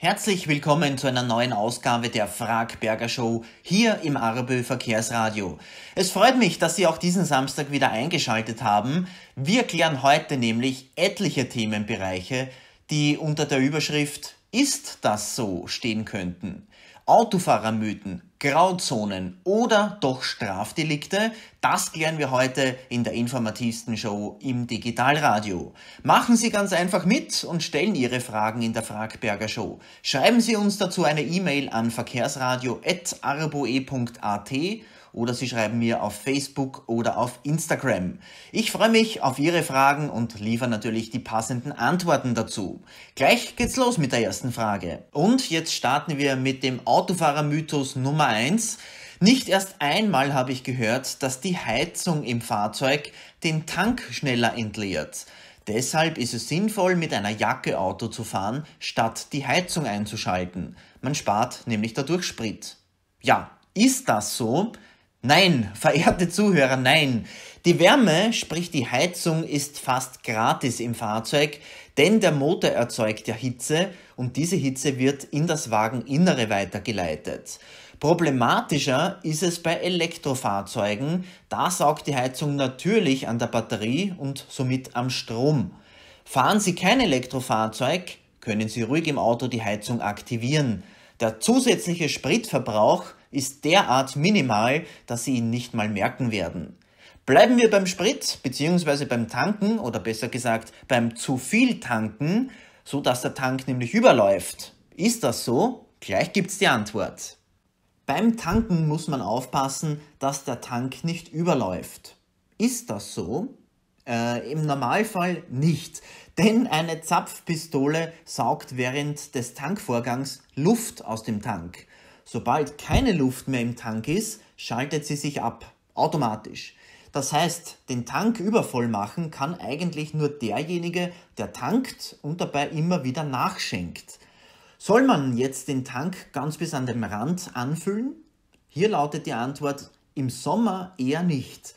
Herzlich willkommen zu einer neuen Ausgabe der Fragberger Show hier im Arbö Verkehrsradio. Es freut mich, dass Sie auch diesen Samstag wieder eingeschaltet haben. Wir klären heute nämlich etliche Themenbereiche, die unter der Überschrift Ist das so stehen könnten. Autofahrermythen, Grauzonen oder doch Strafdelikte? Das klären wir heute in der informativsten Show im Digitalradio. Machen Sie ganz einfach mit und stellen Ihre Fragen in der Fragberger Show. Schreiben Sie uns dazu eine E-Mail an verkehrsradio.arboe.at oder Sie schreiben mir auf Facebook oder auf Instagram. Ich freue mich auf Ihre Fragen und liefere natürlich die passenden Antworten dazu. Gleich geht's los mit der ersten Frage. Und jetzt starten wir mit dem Autofahrermythos Nummer 1. Nicht erst einmal habe ich gehört, dass die Heizung im Fahrzeug den Tank schneller entleert. Deshalb ist es sinnvoll, mit einer Jacke Auto zu fahren, statt die Heizung einzuschalten. Man spart nämlich dadurch Sprit. Ja, ist das so? Nein, verehrte Zuhörer, nein. Die Wärme, sprich die Heizung, ist fast gratis im Fahrzeug, denn der Motor erzeugt ja Hitze und diese Hitze wird in das Wageninnere weitergeleitet. Problematischer ist es bei Elektrofahrzeugen, da saugt die Heizung natürlich an der Batterie und somit am Strom. Fahren Sie kein Elektrofahrzeug, können Sie ruhig im Auto die Heizung aktivieren. Der zusätzliche Spritverbrauch ist derart minimal, dass Sie ihn nicht mal merken werden. Bleiben wir beim Sprit bzw. beim Tanken oder besser gesagt beim zu viel Tanken, so dass der Tank nämlich überläuft. Ist das so? Gleich gibt's die Antwort. Beim Tanken muss man aufpassen, dass der Tank nicht überläuft. Ist das so? Äh, Im Normalfall nicht, denn eine Zapfpistole saugt während des Tankvorgangs Luft aus dem Tank. Sobald keine Luft mehr im Tank ist, schaltet sie sich ab, automatisch. Das heißt, den Tank übervoll machen kann eigentlich nur derjenige, der tankt und dabei immer wieder nachschenkt. Soll man jetzt den Tank ganz bis an den Rand anfüllen? Hier lautet die Antwort im Sommer eher nicht.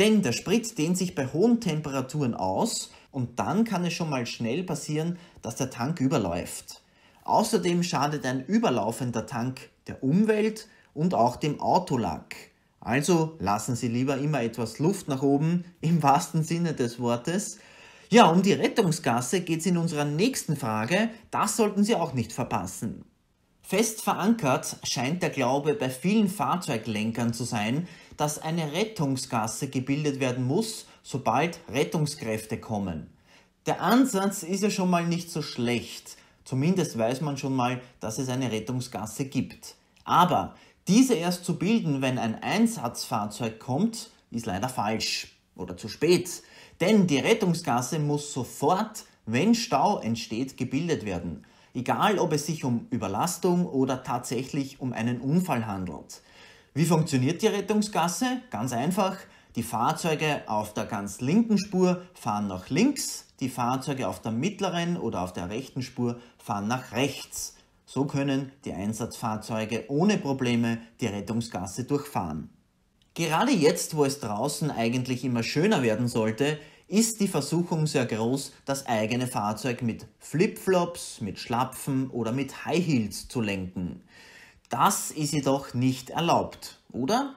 Denn der Sprit dehnt sich bei hohen Temperaturen aus und dann kann es schon mal schnell passieren, dass der Tank überläuft. Außerdem schadet ein überlaufender Tank der Umwelt und auch dem Autolack. Also lassen Sie lieber immer etwas Luft nach oben, im wahrsten Sinne des Wortes. Ja, um die Rettungsgasse geht es in unserer nächsten Frage, das sollten Sie auch nicht verpassen. Fest verankert scheint der Glaube bei vielen Fahrzeuglenkern zu sein, dass eine Rettungsgasse gebildet werden muss, sobald Rettungskräfte kommen. Der Ansatz ist ja schon mal nicht so schlecht, Zumindest weiß man schon mal, dass es eine Rettungsgasse gibt. Aber diese erst zu bilden, wenn ein Einsatzfahrzeug kommt, ist leider falsch oder zu spät. Denn die Rettungsgasse muss sofort, wenn Stau entsteht, gebildet werden. Egal, ob es sich um Überlastung oder tatsächlich um einen Unfall handelt. Wie funktioniert die Rettungsgasse? Ganz einfach. Die Fahrzeuge auf der ganz linken Spur fahren nach links, die Fahrzeuge auf der mittleren oder auf der rechten Spur fahren nach rechts. So können die Einsatzfahrzeuge ohne Probleme die Rettungsgasse durchfahren. Gerade jetzt, wo es draußen eigentlich immer schöner werden sollte, ist die Versuchung sehr groß, das eigene Fahrzeug mit Flipflops, mit Schlapfen oder mit High Heels zu lenken. Das ist jedoch nicht erlaubt, oder?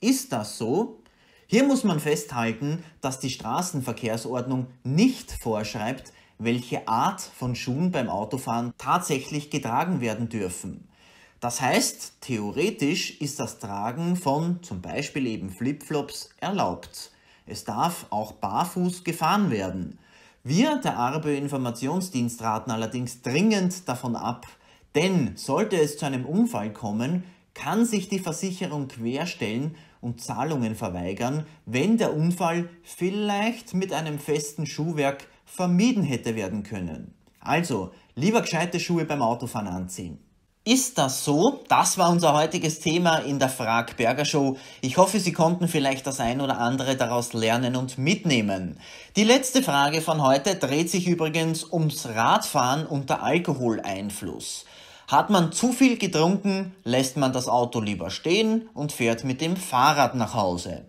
Ist das so? Hier muss man festhalten, dass die Straßenverkehrsordnung nicht vorschreibt, welche Art von Schuhen beim Autofahren tatsächlich getragen werden dürfen. Das heißt, theoretisch ist das Tragen von zum Beispiel eben Flipflops erlaubt. Es darf auch barfuß gefahren werden. Wir, der ARBÖ Informationsdienst, raten allerdings dringend davon ab, denn sollte es zu einem Unfall kommen, kann sich die Versicherung querstellen und Zahlungen verweigern, wenn der Unfall vielleicht mit einem festen Schuhwerk vermieden hätte werden können. Also, lieber gescheite Schuhe beim Autofahren anziehen. Ist das so? Das war unser heutiges Thema in der Frag Berger Show. Ich hoffe, Sie konnten vielleicht das ein oder andere daraus lernen und mitnehmen. Die letzte Frage von heute dreht sich übrigens ums Radfahren unter Alkoholeinfluss. Hat man zu viel getrunken, lässt man das Auto lieber stehen und fährt mit dem Fahrrad nach Hause.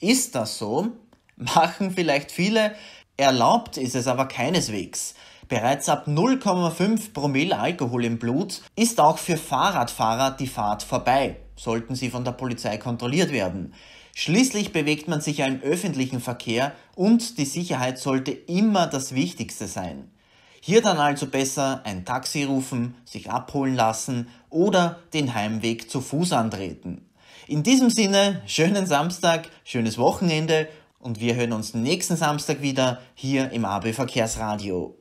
Ist das so? Machen vielleicht viele, erlaubt ist es aber keineswegs. Bereits ab 0,5 Promille Alkohol im Blut ist auch für Fahrradfahrer die Fahrt vorbei, sollten sie von der Polizei kontrolliert werden. Schließlich bewegt man sich ja im öffentlichen Verkehr und die Sicherheit sollte immer das Wichtigste sein. Hier dann also besser ein Taxi rufen, sich abholen lassen oder den Heimweg zu Fuß antreten. In diesem Sinne, schönen Samstag, schönes Wochenende und wir hören uns nächsten Samstag wieder hier im AB Verkehrsradio.